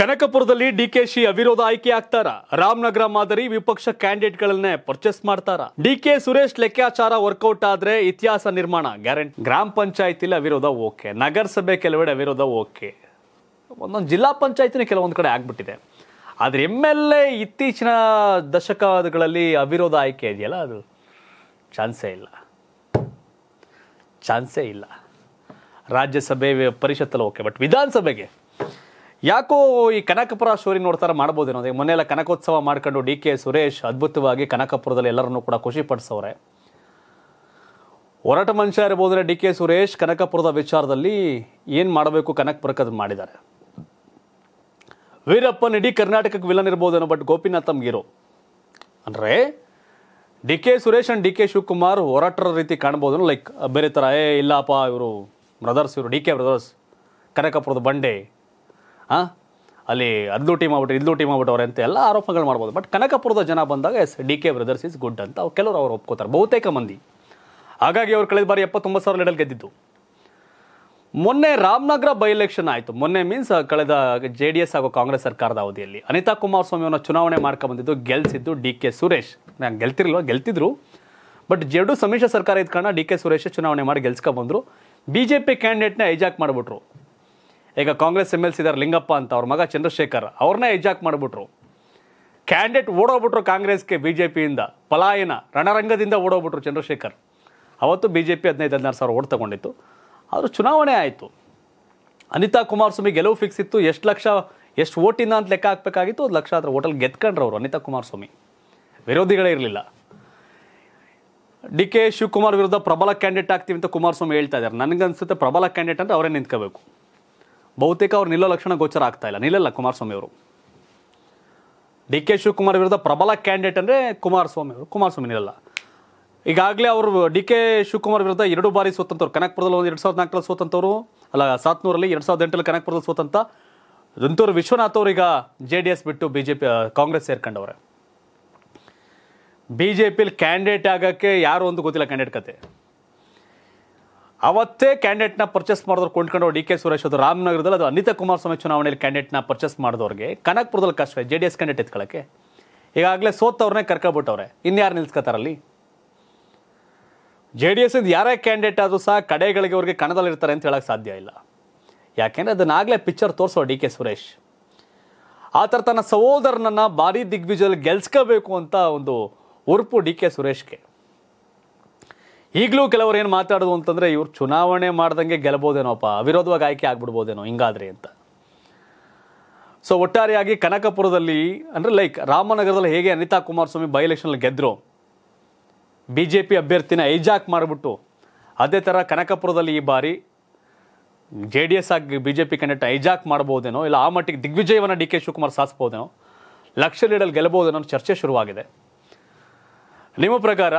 ಕನಕಪುರದಲ್ಲಿ ಡಿಕೆಶಿ ಅವಿರೋಧ ಆಯ್ಕೆ ಆಗ್ತಾರ ರಾಮನಗರ ಮಾದರಿ ವಿಪಕ್ಷ ಗಳನ್ನೇ ಪರ್ಚೇಸ್ ಮಾಡ್ತಾರ ಡಿಕೆ ಸುರೇಶ್ ಲೆಕ್ಕಾಚಾರ ವರ್ಕೌಟ್ ಆದ್ರೆ ಇತಿಹಾಸ ನಿರ್ಮಾಣ ಗ್ಯಾರಂಟಿ ಗ್ರಾಮ ಪಂಚಾಯತಿಲಿ ಅವಿರೋಧ ಓಕೆ ನಗರಸಭೆ ಕೆಲವೆಡೆ ಅವಿರೋಧ ಓಕೆ ಒಂದೊಂದು ಜಿಲ್ಲಾ ಪಂಚಾಯತಿನ ಕೆಲವೊಂದು ಕಡೆ ಆಗ್ಬಿಟ್ಟಿದೆ ಆದ್ರೆ ಎಮ್ ಎಲ್ ಎ ಇತ್ತೀಚಿನ ದಶಕಗಳಲ್ಲಿ ಅವಿರೋಧ ಆಯ್ಕೆ ಇದೆಯಲ್ಲ ಅದು ಚಾನ್ಸೇ ಇಲ್ಲ ಚಾನ್ಸೇ ಇಲ್ಲ ರಾಜ್ಯಸಭೆ ಪರಿಷತ್ತಲ್ಲಿ ಓಕೆ ಬಟ್ ವಿಧಾನಸಭೆಗೆ ಯಾಕೋ ಈ ಕನಕಪುರ ಶೋರಿ ನೋಡ್ತಾರೆ ಮಾಡ್ಬೋದೇನೋ ಮೊನ್ನೆ ಮೊನ್ನೆಲ್ಲ ಕನಕೋತ್ಸವ ಮಾಡ್ಕೊಂಡು ಡಿ ಕೆ ಸುರೇಶ್ ಅದ್ಭುತವಾಗಿ ಕನಕಪುರದಲ್ಲಿ ಎಲ್ಲರನ್ನೂ ಕೂಡ ಖುಷಿ ಪಡಿಸವ್ರೆ ಹೋರಾಟ ಮನುಷ್ಯ ಇರ್ಬೋದ್ರೆ ಡಿ ಕೆ ಸುರೇಶ್ ಕನಕಪುರದ ವಿಚಾರದಲ್ಲಿ ಏನು ಮಾಡಬೇಕು ಕನಕಪುರಕ್ಕೆ ಮಾಡಿದ್ದಾರೆ ವೀರಪ್ಪನ್ ಇಡೀ ಕರ್ನಾಟಕಕ್ಕೆ ವಿಲನ್ ಇರ್ಬೋದೇನೋ ಬಟ್ ಗೋಪಿನಾಥ್ ತಮ್ಗಿರೋ ಅಂದರೆ D K Suresh and D K Shivakumar ಹೋರಾಟರ ರೀತಿ ಕಾಣ್ಬೋದು ಲೈಕ್ ಬೇರೆ ಥರ ಏ ಇಲ್ಲಪ್ಪ ಇವರು ಬ್ರದರ್ಸ್ ಇವರು ಡಿ ಕೆ ಬ್ರದರ್ಸ್ ಕನಕಪುರದ ಬಂಡೆ ಹಾಂ ಅಲ್ಲಿ ಅದು ಟೀಮ್ ಆಗ್ಬಿಟ್ರೆ ಇದು ಟೀಮ್ ಆಗ್ಬಿಟ್ಟವ್ರೆ ಅಂತ ಎಲ್ಲ ಆರೋಪಗಳು ಮಾಡ್ಬೋದು ಬಟ್ ಕನಕಪುರದ ಜನ ಬಂದಾಗ yes D K brothers is good ಅಂತ ಅವ್ರು ಕೆಲವರು ಅವ್ರು ಒಪ್ಕೋತಾರೆ ಬಹುತೇಕ ಮಂದಿ ಹಾಗಾಗಿ ಅವ್ರು ಕಳೆದ ಬಾರಿ ಎಪ್ಪತ್ತೊಂಬತ್ತು ಸಾವಿರ ಲೀಡಲ್ಲಿ ಗೆದ್ದಿದ್ದು ಮೊನ್ನೆ ರಾಮನಗರ ಬೈ ಎಲೆಕ್ಷನ್ ಆಯಿತು ಮೊನ್ನೆ ಮೀನ್ಸ್ ಕಳೆದ ಜೆ ಡಿ ಎಸ್ ಹಾಗೂ ಕಾಂಗ್ರೆಸ್ ಸರ್ಕಾರದ ಅವಧಿಯಲ್ಲಿ ಅನಿತಾ ಅವ್ರನ್ನ ಚುನಾವಣೆ ಬಂದಿದ್ದು ಗೆಲ್ಸಿದ್ದು ಡಿ ಕೆ ಸುರೇಶ್ ನಾನು ಗೆಲ್ತಿರ್ಲಿಲ್ಲ ಗೆಲ್ತಿದ್ರು ಬಟ್ ಜೆಡು ಸಮ್ಮಿಶ್ರ ಸರ್ಕಾರ ಇದ್ದ ಕಾರಣ ಡಿ ಕೆ ಸುರೇಶ್ ಚುನಾವಣೆ ಮಾಡಿ ಗೆಲ್ಸ್ಕೊಂಬಂದರು ಬಿ ಜೆ ಪಿ ಕ್ಯಾಂಡಿಡೇಟ್ನ ಐಜಾಕ್ ಮಾಡಿಬಿಟ್ರು ಈಗ ಕಾಂಗ್ರೆಸ್ ಎಮ್ ಎಲ್ ಸಿ ಇದ್ದಾರೆ ಲಿಂಗಪ್ಪ ಅಂತ ಅವ್ರ ಮಗ ಚಂದ್ರಶೇಖರ್ ಅವ್ರನ್ನೇ ಎಜಾಕ್ ಮಾಡಿಬಿಟ್ರು ಕ್ಯಾಂಡಿಡೇಟ್ ಓಡೋಗ್ಬಿಟ್ರು ಕಾಂಗ್ರೆಸ್ಗೆ ಬಿ ಜೆ ಪಿಯಿಂದ ಪಲಾಯನ ರಣರಂಗದಿಂದ ಓಡೋಗ್ಬಿಟ್ರು ಚಂದ್ರಶೇಖರ್ ಅವತ್ತು ಬಿ ಜೆ ಪಿ ಹದಿನೈದು ಹದಿನಾರು ಸಾವಿರ ಓಟ್ ತಗೊಂಡಿತ್ತು ಆದರೂ ಚುನಾವಣೆ ಆಯಿತು ಅನಿತಾ ಕುಮಾರಸ್ವಾಮಿ ಗೆಲುವು ಫಿಕ್ಸ್ ಇತ್ತು ಎಷ್ಟು ಲಕ್ಷ ಎಷ್ಟು ಓಟಿಂದ ಅಂತ ಲೆಕ್ಕ ಹಾಕಬೇಕಾಗಿತ್ತು ಅದು ಲಕ್ಷ ಆದರೆ ಓಟಲ್ಲಿ ಗೆದ್ಕೊಂಡ್ರು ಅವರು ಅನಿತಾ ಕುಮಾರಸ್ವಾಮಿ ವಿರೋಧಿಗಳೇ ಇರಲಿಲ್ಲ ಡಿ ಕೆ ಶಿವಕುಮಾರ್ ವಿರುದ್ಧ ಪ್ರಬಲ ಕ್ಯಾಂಡಿಡೇಟ್ ಆಗ್ತೀವಿ ಅಂತ ಕುಮಾರಸ್ವಾಮಿ ಹೇಳ್ತಾ ಇದ್ದಾರೆ ನನಗನ್ಸುತ್ತೆ ಪ್ರಬಲ ಕ್ಯಾಂಡಿಡೇಟ್ ಅಂದರೆ ಅವರೇ ನಿಂತ್ಕೋಬೇಕು ಬಹುತೇಕ ಅವ್ರು ನಿಲ್ಲೋ ಲಕ್ಷಣ ಗೋಚರ ಆಗ್ತಾ ಇಲ್ಲ ನಿಲ್ಲಲ್ಲ ಕುಮಾರಸ್ವಾಮಿ ಅವರು ಡಿ ಕೆ ಶಿವಕುಮಾರ್ ವಿರುದ್ಧ ಪ್ರಬಲ ಕ್ಯಾಂಡಿಡೇಟ್ ಅಂದರೆ ಕುಮಾರಸ್ವಾಮಿ ಅವರು ಕುಮಾರಸ್ವಾಮಿ ನಿಲ್ಲಲ್ಲ ಈಗಾಗಲೇ ಅವರು ಡಿ ಕೆ ಶಿವಕುಮಾರ್ ವಿರುದ್ಧ ಎರಡು ಬಾರಿ ಸ್ವತಂತ್ರರು ಕನಕಪುರದಲ್ಲಿ ಒಂದು ಎರಡು ಸಾವಿರದ ನಾಲ್ಕರಲ್ಲಿ ಸ್ವತಂತ್ರವರು ಅಲ್ಲ ಸಾತ್ನೂರಲ್ಲಿ ಎರಡು ಸಾವಿರದ ಎಂಟರಲ್ಲಿ ಕನಕಪುರದಲ್ಲಿ ಸ್ವತಂತ್ರ ದಂತೂರು ವಿಶ್ವನಾಥ್ ಅವರು ಈಗ ಜೆ ಡಿ ಎಸ್ ಬಿಟ್ಟು ಬಿ ಜೆ ಪಿ ಕಾಂಗ್ರೆಸ್ ಸೇರ್ಕೊಂಡವ್ರೆ ಬಿ ಜೆ ಪಿಲಿ ಕ್ಯಾಂಡಿಡೇಟ್ ಆಗೋಕ್ಕೆ ಯಾರು ಒಂದು ಗೊತ್ತಿಲ್ಲ ಕ್ಯಾಂಡಿಡೇಟ್ ಕತೆ ಅವತ್ತೇ ಕ್ಯಾಂಡಿಡೇಟ್ನ ಪರ್ಚೇಸ್ ಮಾಡಿದವ್ರು ಕೊಂಡ್ಕೊಂಡು ಡಿ ಕೆ ಸುರೇಶ್ ಅದು ರಾಮನಗರದಲ್ಲಿ ಅದು ಅನಿತಾ ಕುಮಾರಸ್ವಾಮಿ ಚುನಾವಣೆಯಲ್ಲಿ ಕ್ಯಾಂಡಿಡೇಟ್ನ ಪರ್ಚೇಸ್ ಮಾಡಿದವ್ರಿಗೆ ಕನಕಪುರದಲ್ಲಿ ಕಷ್ಟ ಜೆ ಡಿ ಎಸ್ ಕ್ಯಾಂಡಿಡೇಟ್ ಎತ್ಕೊಳ್ಳೋಕ್ಕೆ ಈಗಾಗಲೇ ಸೋತವ್ರನ್ನೇ ಕರ್ಕೊಬಿಟ್ಟವ್ರೆ ಇನ್ಯಾರು ನಿಲ್ಸ್ಕೋತಾರಲ್ಲಿ ಜೆ ಡಿ ಎಸ್ಸಿಂದ ಯಾರೇ ಕ್ಯಾಂಡಿಡೇಟ್ ಆದರೂ ಸಹ ಕಡೆಗಳಿಗೆ ಅವ್ರಿಗೆ ಕಣದಲ್ಲಿರ್ತಾರೆ ಅಂತ ಹೇಳೋಕ್ಕೆ ಸಾಧ್ಯ ಇಲ್ಲ ಯಾಕೆಂದರೆ ಅದನ್ನಾಗಲೇ ಪಿಕ್ಚರ್ ತೋರಿಸೋ ಡಿ ಕೆ ಸುರೇಶ್ ಆ ಥರ ತನ್ನ ಸಹೋದರನನ್ನು ಭಾರಿ ದಿಗ್ವಿಜಯಲ್ಲಿ ಗೆಲ್ಸ್ಕೋಬೇಕು ಅಂತ ಒಂದು ಉರುಪು ಡಿ ಕೆ ಸುರೇಶ್ಗೆ ಈಗಲೂ ಕೆಲವರು ಏನು ಮಾತಾಡೋದು ಅಂತಂದರೆ ಇವ್ರು ಚುನಾವಣೆ ಮಾಡ್ದಂಗೆ ಗೆಲ್ಬೋದೇನೋಪ್ಪ ಅವಿರೋಧವಾಗಿ ಆಯ್ಕೆ ಆಗ್ಬಿಡ್ಬೋದೇನೋ ಹಿಂಗಾದ್ರೆ ಅಂತ ಸೊ ಒಟ್ಟಾರೆಯಾಗಿ ಕನಕಪುರದಲ್ಲಿ ಅಂದರೆ ಲೈಕ್ ರಾಮನಗರದಲ್ಲಿ ಹೇಗೆ ಅನಿತಾ ಕುಮಾರಸ್ವಾಮಿ ಬೈ ಎಲೆಕ್ಷನಲ್ಲಿ ಗೆದ್ದರು ಬಿ ಜೆ ಪಿ ಅಭ್ಯರ್ಥಿನ ಐಜಾಕ್ ಮಾಡಿಬಿಟ್ಟು ಅದೇ ಥರ ಕನಕಪುರದಲ್ಲಿ ಈ ಬಾರಿ ಜೆ ಡಿ ಎಸ್ ಆಗಿ B J P candidate hijack ಮಾಡ್ಬೋದೇನೋ ಇಲ್ಲ ಆ ಮಟ್ಟಿಗೆ ದಿಗ್ವಿಜಯವನ್ನು ಡಿ ಕೆ ಶಿವಕುಮಾರ್ ಸಾಸ್ಬೋದೇನೋ ಲಕ್ಷ ಲೀಡಲ್ಲಿ ಗೆಲ್ಲಬಹುದೇನೋ ಚರ್ಚೆ ಶುರುವಾಗಿದೆ ನಿಮ್ಮ ಪ್ರಕಾರ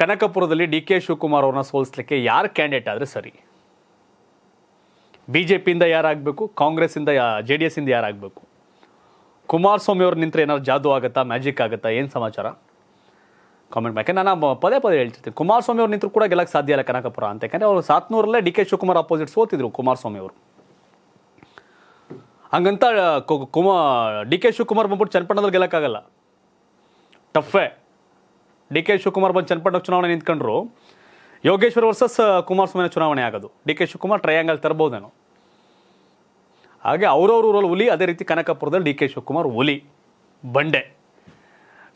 ಕನಕಪುರದಲ್ಲಿ ಡಿ ಕೆ ಶಿವಕುಮಾರ್ ಅವ್ರನ್ನ ಸೋಲಿಸಲಿಕ್ಕೆ ಯಾರು ಕ್ಯಾಂಡಿಡೇಟ್ ಆದರೆ ಸರಿ ಬಿ ಜೆ ಪಿಯಿಂದ ಯಾರಾಗಬೇಕು ಕಾಂಗ್ರೆಸ್ಸಿಂದ ಯಾ ಜೆ ಡಿ ಎಸ್ಸಿಂದ ಯಾರಾಗಬೇಕು ಕುಮಾರಸ್ವಾಮಿ ಅವ್ರು ನಿಂತರೆ ಏನಾದ್ರು ಜಾದು ಆಗುತ್ತಾ ಮ್ಯಾಜಿಕ್ ಆಗುತ್ತಾ ಏನು ಸಮಾಚಾರ ಕಾಮೆಂಟ್ ಮಾಡಿ ನಾನು ಪದೇ ಪದೇ ಹೇಳ್ತಿರ್ತೀನಿ ಕುಮಾರಸ್ವಾಮಿ ಅವ್ರು ನಿಂತರು ಕೂಡ ಗೆಲ್ಲಕ್ಕೆ ಸಾಧ್ಯ ಇಲ್ಲ ಕನಕಪುರ ಅಂತ ಯಾಕಂದರೆ ಅವರು ಸಾತ್ನೂರಲ್ಲೇ ಡಿ ಕೆ ಶಿವಕುಮಾರ್ ಅಪೋಸಿಟ್ ಸೋತಿದ್ರು ಕುಮಾರಸ್ವಾಮಿ ಅವರು ಹಂಗಂತ ಕುಮಾ ಡಿ ಕೆ ಶಿವಕುಮಾರ್ ಬಂದ್ಬಿಟ್ಟು ಚನ್ನಪಟ್ಟಣದಲ್ಲಿ ಗೆಲ್ಲಕ್ಕಾಗಲ್ಲ ಟಫೇ ಡಿ ಕೆ ಶಿವಕುಮಾರ್ ಬಂದು ಚನ್ನಪಟ್ಟಣ ಚುನಾವಣೆ ನಿಂತ್ಕೊಂಡ್ರು ಯೋಗೇಶ್ವರ್ ವರ್ಸಸ್ ಕುಮಾರಸ್ವಾಮಿ ಚುನಾವಣೆ ಆಗೋದು ಡಿ ಕೆ ಶಿವಕುಮಾರ್ ಟ್ರಯಾಂಗಲ್ ತರ್ಬೋದೇನು ಹಾಗೆ ಅವರವ್ರ ಊರಲ್ಲಿ ಹುಲಿ ಅದೇ ರೀತಿ ಕನಕಪುರದಲ್ಲಿ ಡಿ ಕೆ ಶಿವಕುಮಾರ್ ಹುಲಿ ಬಂಡೆ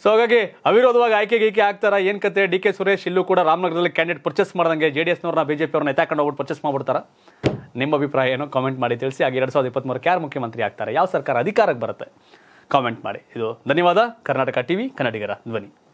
ಸೊ ಹಾಗಾಗಿ ಅವಿರೋಧವಾಗಿ ಆಯ್ಕೆ ಗೀಕೆ ಆಗ್ತಾರ ಏನು ಕತೆ ಡಿ ಕೆ ಸುರೇಶ್ ಇಲ್ಲೂ ಕೂಡ ರಾಮನಗರದಲ್ಲಿ ಕ್ಯಾಂಡಿಡೇಟ್ ಪರ್ಚೇಸ್ ಮಾಡಿದಂಗೆ ಜೆ ಡಿ ಎಸ್ನವ್ರನ್ನ ಬಿ ಜೆ ಅವ್ರನ್ನ ಎತ್ತಾಕೊಂಡು ಹೋಗ್ಬಿಟ್ಟು ಪರ್ಚೇಸ್ ಮಾಡ್ಬಿಡ್ತಾರ ನಿಮ್ಮ ಅಭಿಪ್ರಾಯ ಏನೋ ಕಾಮೆಂಟ್ ಮಾಡಿ ತಿಳಿಸಿ ಹಾಗೆ ಎರಡು ಸಾವಿರದ ಮೂರಕ್ಕೆ ಯಾರು ಮುಖ್ಯಮಂತ್ರಿ ಆಗ್ತಾರೆ ಯಾವ ಸರ್ಕಾರ ಅಧಿಕಾರಕ್ಕೆ ಬರುತ್ತೆ ಕಾಮೆಂಟ್ ಮಾಡಿ ಇದು ಧನ್ಯವಾದ ಕರ್ನಾಟಕ ಟಿವಿ ಕನ್ನಡಿಗರ ಧ್ವನಿ